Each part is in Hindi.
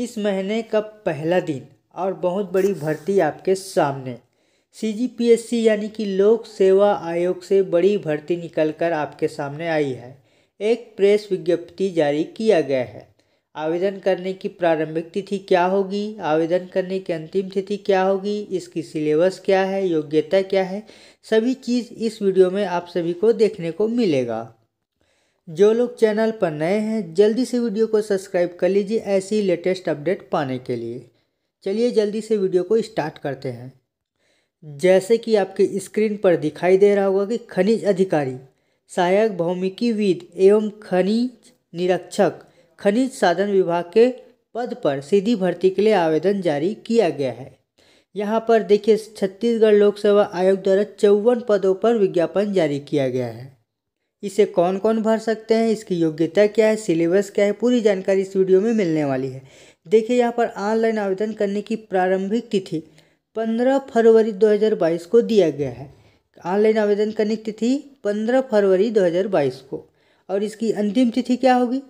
इस महीने का पहला दिन और बहुत बड़ी भर्ती आपके सामने सी यानी कि लोक सेवा आयोग से बड़ी भर्ती निकलकर आपके सामने आई है एक प्रेस विज्ञप्ति जारी किया गया है आवेदन करने की प्रारंभिक तिथि क्या होगी आवेदन करने की अंतिम तिथि क्या होगी इसकी सिलेबस क्या है योग्यता क्या है सभी चीज़ इस वीडियो में आप सभी को देखने को मिलेगा जो लोग चैनल पर नए हैं जल्दी से वीडियो को सब्सक्राइब कर लीजिए ऐसी लेटेस्ट अपडेट पाने के लिए चलिए जल्दी से वीडियो को स्टार्ट करते हैं जैसे कि आपके स्क्रीन पर दिखाई दे रहा होगा कि खनिज अधिकारी सहायक भौमिकीविद एवं खनिज निरीक्षक खनिज साधन विभाग के पद पर सीधी भर्ती के लिए आवेदन जारी किया गया है यहाँ पर देखिए छत्तीसगढ़ लोक सेवा आयोग द्वारा चौवन पदों पर विज्ञापन जारी किया गया है इसे कौन कौन भर सकते हैं इसकी योग्यता क्या है सिलेबस क्या है पूरी जानकारी इस वीडियो में मिलने वाली है देखिए यहाँ पर ऑनलाइन आवेदन करने की प्रारंभिक तिथि 15 फरवरी 2022 को दिया गया है ऑनलाइन आवेदन करने की तिथि 15 फरवरी 2022 को और इसकी अंतिम तिथि क्या होगी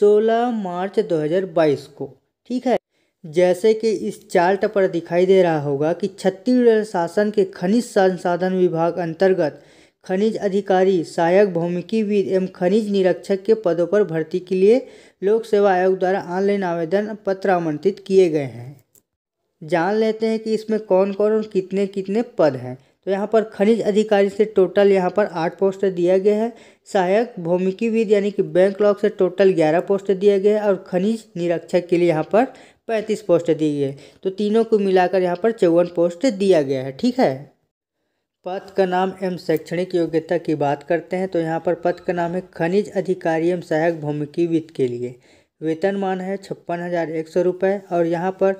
16 मार्च 2022 को ठीक है जैसे कि इस चार्ट पर दिखाई दे रहा होगा कि छत्तीसगढ़ शासन के खनिज संसाधन विभाग अंतर्गत खनिज अधिकारी सहायक भौमिकीविद एवं खनिज निरीक्षक के पदों पर भर्ती के लिए लोक सेवा आयोग द्वारा ऑनलाइन आवेदन पत्र आमंत्रित किए गए हैं जान लेते हैं कि इसमें कौन कौन और कितने कितने पद हैं तो यहाँ पर खनिज अधिकारी से टोटल यहाँ पर आठ पोस्ट दिया गया है सहायक भौमिकीविद यानी कि बैंक लॉक से टोटल ग्यारह पोस्ट दिया गया है और खनिज निरीक्षक के लिए यहाँ पर पैंतीस पोस्ट दिए गए तो तीनों को मिलाकर यहाँ पर चौवन पोस्ट दिया गया है ठीक है पद का नाम एवं शैक्षणिक योग्यता की बात करते हैं तो यहाँ पर पद का नाम है खनिज अधिकारी एवं सहायक भूमिकी वित्त के लिए वेतनमान है छप्पन हज़ार एक सौ रुपये और यहाँ पर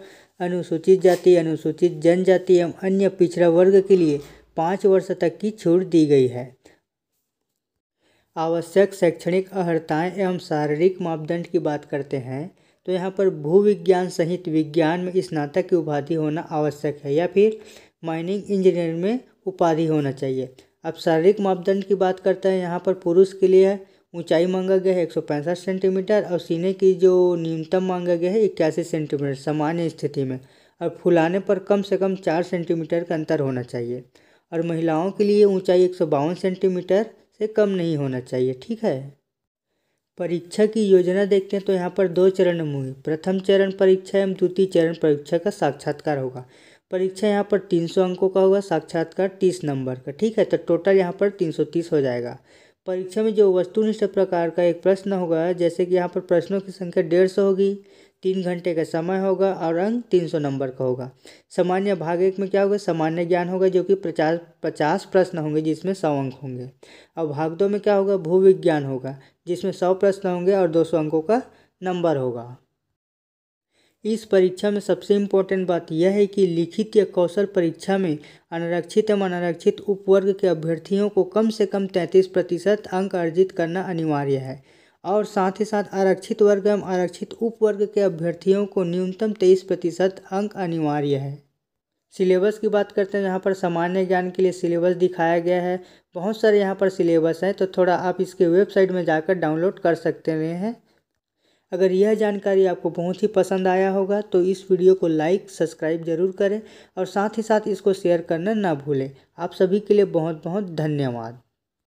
अनुसूचित जाति अनुसूचित जनजाति एवं अन्य पिछड़ा वर्ग के लिए पाँच वर्ष तक की छूट दी गई है आवश्यक शैक्षणिक अर्हताएँ एवं शारीरिक मापदंड की बात करते हैं तो यहाँ पर भूविज्ञान सहित विज्ञान में स्नातक की उपाधि होना आवश्यक है या फिर माइनिंग इंजीनियर में उपाधि होना चाहिए अब शारीरिक मापदंड की बात करते हैं यहाँ पर पुरुष के लिए ऊंचाई मांगा गया है एक सेंटीमीटर और सीने की जो न्यूनतम मांगा गया है इक्यासी सेंटीमीटर सामान्य स्थिति में और फुलाने पर कम से कम चार सेंटीमीटर का अंतर होना चाहिए और महिलाओं के लिए ऊंचाई एक सेंटीमीटर से कम नहीं होना चाहिए ठीक है परीक्षा की योजना देखते हैं तो यहाँ पर दो चरण होंगे प्रथम चरण परीक्षा एवं द्वितीय चरण परीक्षा का साक्षात्कार होगा परीक्षा यहाँ पर 300 अंकों का होगा साक्षात्कार 30 नंबर का ठीक है तो टोटल यहाँ पर 330 हो जाएगा परीक्षा में जो वस्तुनिष्ठ प्रकार का एक प्रश्न होगा जैसे कि यहाँ पर प्रश्नों की संख्या डेढ़ सौ होगी तीन घंटे का समय होगा और अंक तीन सौ नंबर का होगा सामान्य भाग एक में क्या होगा सामान्य ज्ञान होगा जो कि पचास पचास प्रश्न होंगे जिसमें सौ अंक होंगे और भाग दो में क्या होगा भूविज्ञान होगा जिसमें सौ प्रश्न होंगे और दो सौ अंकों का नंबर होगा इस परीक्षा में सबसे इम्पोर्टेंट बात यह है कि लिखित या कौशल परीक्षा में अनारक्षित एवं अनारक्षित उपवर्ग के अभ्यर्थियों को कम से कम तैंतीस प्रतिशत अंक अर्जित करना अनिवार्य है और साथ ही साथ आरक्षित वर्ग एवं आरक्षित उपवर्ग के अभ्यर्थियों को न्यूनतम तेईस प्रतिशत अंक अनिवार्य है सिलेबस की बात करते हैं यहाँ पर सामान्य ज्ञान के लिए सिलेबस दिखाया गया है बहुत सारे यहाँ पर सिलेबस हैं तो थोड़ा आप इसके वेबसाइट में जाकर डाउनलोड कर सकते हैं अगर यह जानकारी आपको बहुत ही पसंद आया होगा तो इस वीडियो को लाइक सब्सक्राइब जरूर करें और साथ ही साथ इसको शेयर करना ना भूलें आप सभी के लिए बहुत बहुत धन्यवाद